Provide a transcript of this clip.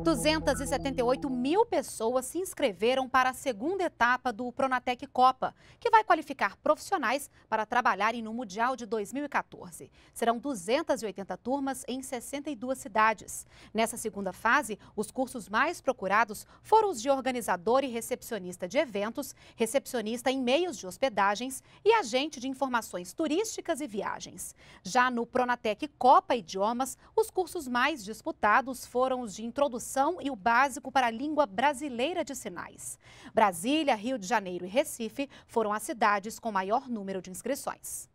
278 mil pessoas se inscreveram para a segunda etapa do Pronatec Copa, que vai qualificar profissionais para trabalharem no Mundial de 2014. Serão 280 turmas em 62 cidades. Nessa segunda fase, os cursos mais procurados foram os de organizador e recepcionista de eventos, recepcionista em meios de hospedagens e agente de informações turísticas e viagens. Já no Pronatec Copa Idiomas, os cursos mais disputados foram os de introdução tradução e o básico para a língua brasileira de sinais. Brasília, Rio de Janeiro e Recife foram as cidades com maior número de inscrições.